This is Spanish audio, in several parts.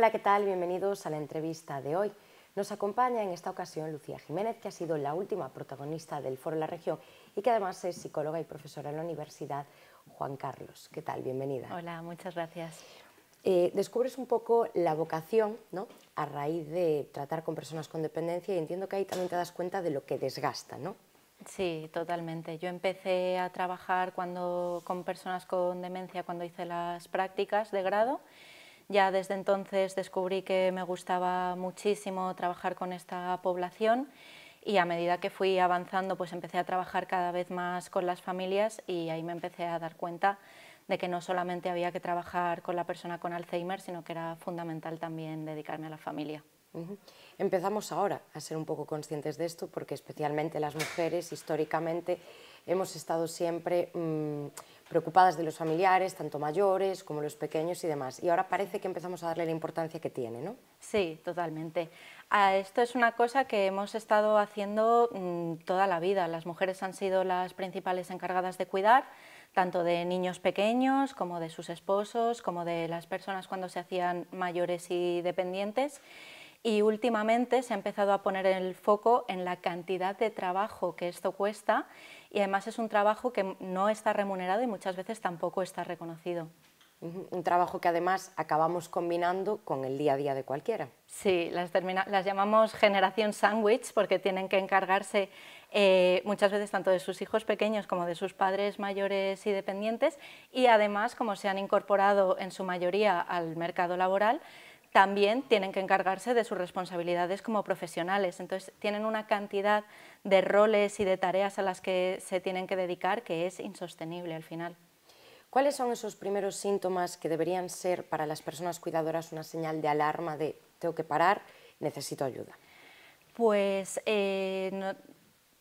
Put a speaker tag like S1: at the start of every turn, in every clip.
S1: Hola, ¿qué tal? Bienvenidos a la entrevista de hoy. Nos acompaña en esta ocasión Lucía Jiménez, que ha sido la última protagonista del Foro La Región y que además es psicóloga y profesora en la Universidad Juan Carlos. ¿Qué tal? Bienvenida.
S2: Hola, muchas gracias.
S1: Eh, descubres un poco la vocación ¿no? a raíz de tratar con personas con dependencia y entiendo que ahí también te das cuenta de lo que desgasta, ¿no?
S2: Sí, totalmente. Yo empecé a trabajar cuando, con personas con demencia cuando hice las prácticas de grado ya desde entonces descubrí que me gustaba muchísimo trabajar con esta población y a medida que fui avanzando pues empecé a trabajar cada vez más con las familias y ahí me empecé a dar cuenta de que no solamente había que trabajar con la persona con Alzheimer, sino que era fundamental también dedicarme a la familia.
S1: Empezamos ahora a ser un poco conscientes de esto porque especialmente las mujeres históricamente hemos estado siempre mm, preocupadas de los familiares, tanto mayores como los pequeños y demás. Y ahora parece que empezamos a darle la importancia que tiene, ¿no? Sí, totalmente.
S2: Ah, esto es una cosa que hemos estado haciendo mm, toda la vida. Las mujeres han sido las principales encargadas de cuidar, tanto de niños pequeños como de sus esposos, como de las personas cuando se hacían mayores y dependientes y últimamente se ha empezado a poner el foco en la cantidad de trabajo que esto cuesta y además es un trabajo que no está remunerado y muchas veces tampoco está reconocido.
S1: Un trabajo que además acabamos combinando con el día a día de cualquiera. Sí, las,
S2: llamamos generación sandwich porque tienen que encargarse eh, muchas veces tanto de sus hijos pequeños como de sus padres mayores y dependientes y además como se han incorporado en su mayoría al mercado laboral, también tienen que encargarse de sus responsabilidades como profesionales. Entonces, tienen una cantidad de roles y de tareas a las que se tienen que dedicar que es insostenible al final.
S1: ¿Cuáles son esos primeros síntomas que deberían ser para las personas cuidadoras una señal de alarma de tengo que parar, necesito ayuda?
S2: Pues eh,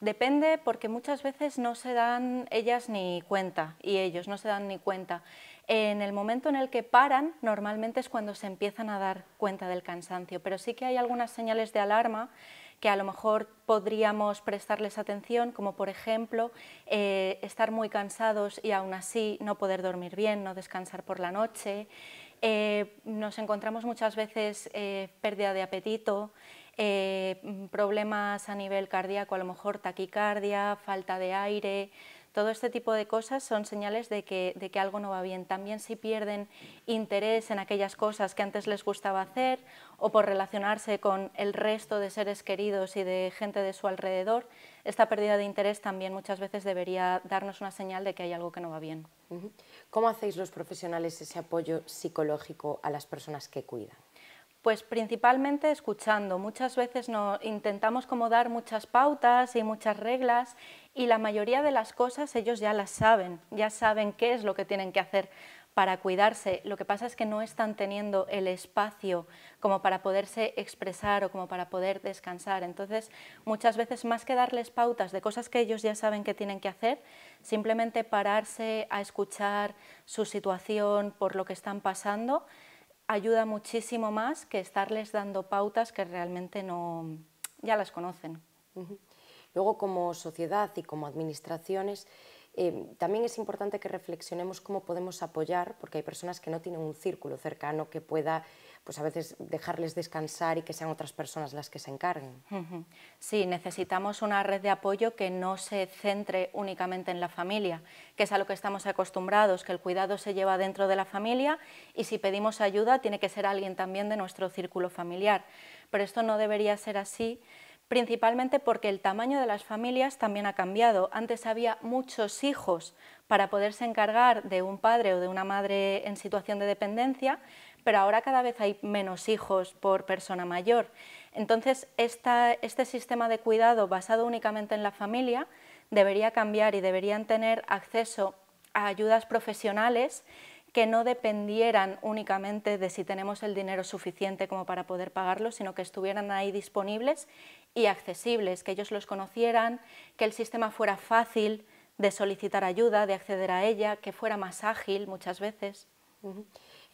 S2: depende porque muchas veces no se dan ellas ni cuenta y ellos no se dan ni cuenta. En el momento en el que paran, normalmente es cuando se empiezan a dar cuenta del cansancio, pero sí que hay algunas señales de alarma que a lo mejor podríamos prestarles atención, como por ejemplo eh, estar muy cansados y aún así no poder dormir bien, no descansar por la noche. Eh, nos encontramos muchas veces eh, pérdida de apetito, problemas a nivel cardíaco, a lo mejor taquicardia, falta de aire, todo este tipo de cosas son señales de que, de que algo no va bien. También si pierden interés en aquellas cosas que antes les gustaba hacer o por relacionarse con el resto de seres queridos y de gente de su alrededor, esta pérdida de interés también muchas veces debería darnos una señal de que hay algo que no va bien.
S1: ¿Cómo hacéis los profesionales ese apoyo psicológico a las personas que cuidan? Pues principalmente
S2: escuchando. Muchas veces nos intentamos como dar muchas pautas y muchas reglas y la mayoría de las cosas ellos ya las saben, ya saben qué es lo que tienen que hacer para cuidarse. Lo que pasa es que no están teniendo el espacio como para poderse expresar o como para poder descansar. Entonces, muchas veces más que darles pautas de cosas que ellos ya saben que tienen que hacer, simplemente pararse a escuchar su situación por lo que están pasando ayuda muchísimo más que estarles dando pautas que realmente no ya las conocen.
S1: Luego, como sociedad y como administraciones, eh, también es importante que reflexionemos cómo podemos apoyar, porque hay personas que no tienen un círculo cercano que pueda pues a veces dejarles descansar y que sean otras personas las que se encarguen.
S2: Sí, necesitamos una red de apoyo que no se centre únicamente en la familia, que es a lo que estamos acostumbrados, que el cuidado se lleva dentro de la familia y si pedimos ayuda tiene que ser alguien también de nuestro círculo familiar. Pero esto no debería ser así, principalmente porque el tamaño de las familias también ha cambiado. Antes había muchos hijos para poderse encargar de un padre o de una madre en situación de dependencia, pero ahora cada vez hay menos hijos por persona mayor. Entonces, este sistema de cuidado basado únicamente en la familia debería cambiar y deberían tener acceso a ayudas profesionales que no dependieran únicamente de si tenemos el dinero suficiente como para poder pagarlo, sino que estuvieran ahí disponibles y accesibles, que ellos los conocieran, que el sistema fuera fácil de solicitar ayuda, de acceder a ella, que fuera más ágil muchas veces.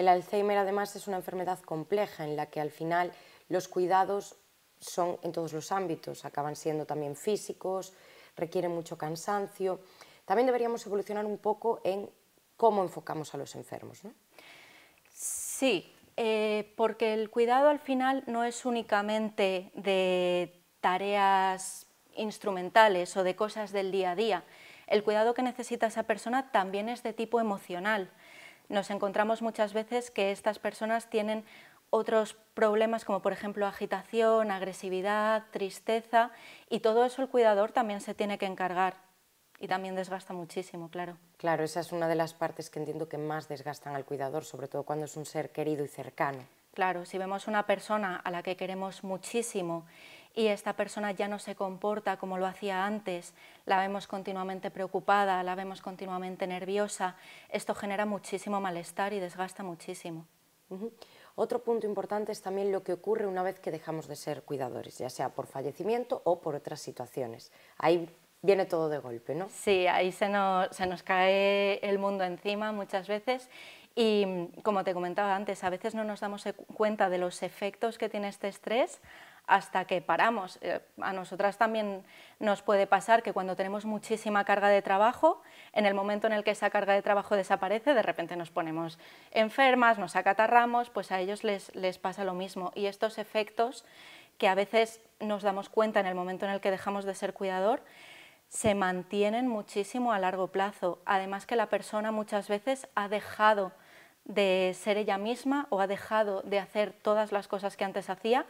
S1: El Alzheimer además es una enfermedad compleja en la que al final los cuidados son en todos los ámbitos, acaban siendo también físicos, requieren mucho cansancio. También deberíamos evolucionar un poco en cómo enfocamos a los enfermos.
S2: Sí, eh, porque el cuidado al final no es únicamente de tareas instrumentales o de cosas del día a día. El cuidado que necesita esa persona también es de tipo emocional nos encontramos muchas veces que estas personas tienen otros problemas como por ejemplo agitación, agresividad, tristeza y todo eso el cuidador también se tiene que encargar y también desgasta muchísimo, claro.
S1: Claro, esa es una de las partes que entiendo que más desgastan al cuidador, sobre todo cuando es un ser querido y cercano.
S2: Claro, si vemos una persona a la que queremos muchísimo y esta persona ya no se comporta como lo hacía antes, la vemos continuamente preocupada, la vemos continuamente nerviosa, esto genera muchísimo malestar y desgasta muchísimo.
S1: Otro punto importante es también lo que ocurre una vez que dejamos de ser cuidadores, ya sea por fallecimiento o por otras situaciones. Ahí viene todo de golpe, ¿no?
S2: Sí, ahí se nos cae el mundo encima muchas veces y mm, como te comentaba antes, a veces no nos damos cuenta de los efectos que tiene este estrés hasta que paramos. Eh, a nosotras también nos puede pasar que cuando tenemos muchísima carga de trabajo, en el momento en el que esa carga de trabajo desaparece, de repente nos ponemos enfermas, nos acatarramos, pues a ellos les pasa lo mismo. Y estos efectos que a veces nos damos cuenta en el momento en el que dejamos de ser cuidador, se mantienen muchísimo a largo plazo. Además que la persona muchas veces ha dejado de ser ella misma o ha dejado de hacer todas las cosas que antes hacía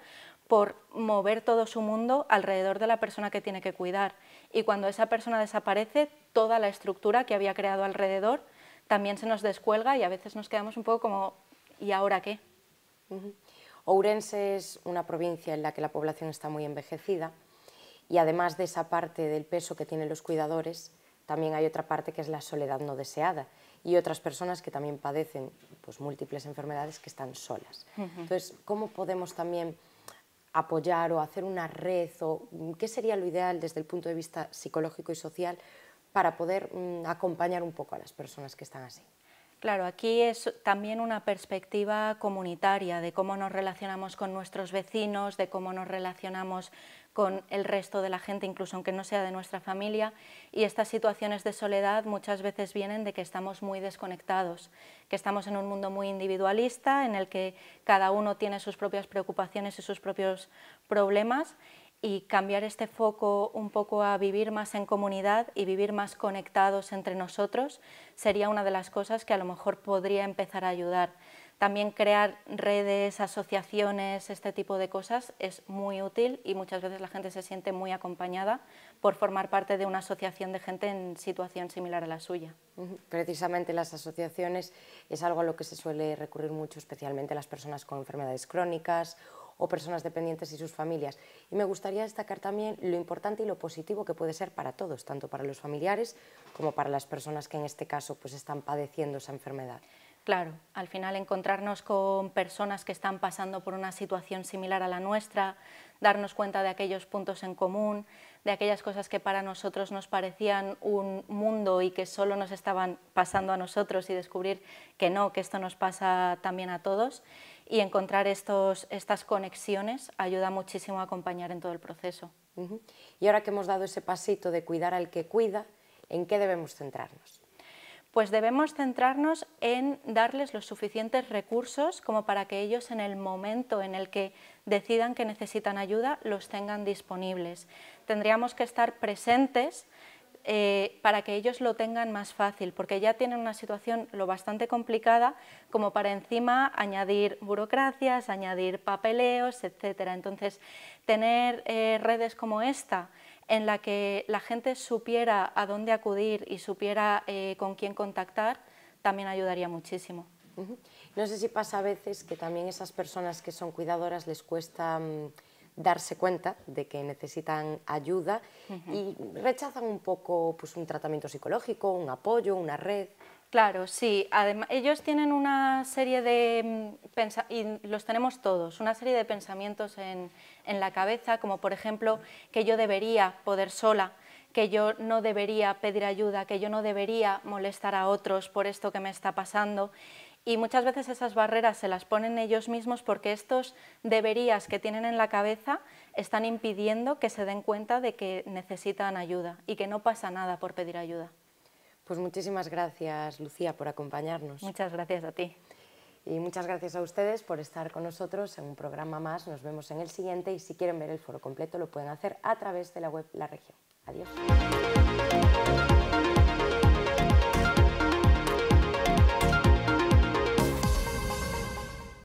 S2: por mover todo su mundo alrededor de la persona que tiene que cuidar. Y cuando esa persona desaparece, toda la estructura que había creado alrededor también se nos descuelga y a veces nos quedamos un poco como, ¿y ahora qué?
S1: Ourense es una provincia en la que la población está muy envejecida y además de esa parte del peso que tienen los cuidadores, también hay otra parte que es la soledad no deseada y otras personas que también padecen pues, múltiples enfermedades que están solas. Entonces, ¿cómo podemos también apoyar o hacer una red o qué sería lo ideal desde el punto de vista psicológico y social para poder mm, acompañar un poco a las personas que están así?
S2: Claro, aquí es también una perspectiva comunitaria de cómo nos relacionamos con nuestros vecinos, de cómo nos relacionamos con el resto de la gente, incluso aunque no sea de nuestra familia. Y estas situaciones de soledad muchas veces vienen de que estamos muy desconectados, que estamos en un mundo muy individualista, en el que cada uno tiene sus propias preocupaciones y sus propios problemas y cambiar este foco un poco a vivir más en comunidad y vivir más conectados entre nosotros sería una de las cosas que a lo mejor podría empezar a ayudar. También crear redes, asociaciones, este tipo de cosas es muy útil y muchas veces la gente se siente muy acompañada por formar parte de una asociación de
S1: gente en situación similar a la suya. Precisamente las asociaciones es algo a lo que se suele recurrir mucho, especialmente las personas con enfermedades crónicas o personas dependientes y sus familias. Y me gustaría destacar también lo importante y lo positivo que puede ser para todos, tanto para los familiares como para las personas que en este caso pues, están padeciendo esa enfermedad. Claro,
S2: al final encontrarnos con personas que están pasando por una situación similar a la nuestra, darnos cuenta de aquellos puntos en común, de aquellas cosas que para nosotros nos parecían un mundo y que solo nos estaban pasando a nosotros y descubrir que no, que esto nos pasa también a todos y encontrar estas conexiones ayuda muchísimo a acompañar en todo el proceso.
S1: Y ahora que hemos dado ese pasito de cuidar al que cuida, ¿en qué debemos centrarnos?
S2: Pues debemos centrarnos en darles los suficientes recursos como para que ellos en el momento en el que decidan que necesitan ayuda los tengan disponibles. Tendríamos que estar presentes eh, para que ellos lo tengan más fácil, porque ya tienen una situación lo bastante complicada como para encima añadir burocracias, añadir papeleos, etc. Entonces, tener eh, redes como esta en la que la gente supiera a dónde acudir y supiera eh, con quién contactar, también ayudaría muchísimo.
S1: No sé si pasa a veces que también esas personas que son cuidadoras les cuesta... Mm, darse cuenta de que necesitan ayuda y rechazan un poco pues, un tratamiento psicológico, un apoyo, una red.
S2: Claro, sí. ellos tienen una serie de, mm, y los tenemos todos, una serie de pensamientos en, en la cabeza, como por ejemplo que yo debería poder sola, que yo no debería pedir ayuda, que yo no debería molestar a otros por esto que me está pasando y muchas veces esas barreras se las ponen ellos mismos porque estos deberías que tienen en la cabeza están impidiendo que se den cuenta de que necesitan ayuda y que no pasa nada
S1: por pedir ayuda. Pues muchísimas gracias, Lucía, por acompañarnos. Muchas gracias a ti. Y muchas gracias a ustedes por estar con nosotros en un programa más. Nos vemos en el siguiente y si quieren ver el foro completo lo pueden hacer a través de la web La Región. Adiós.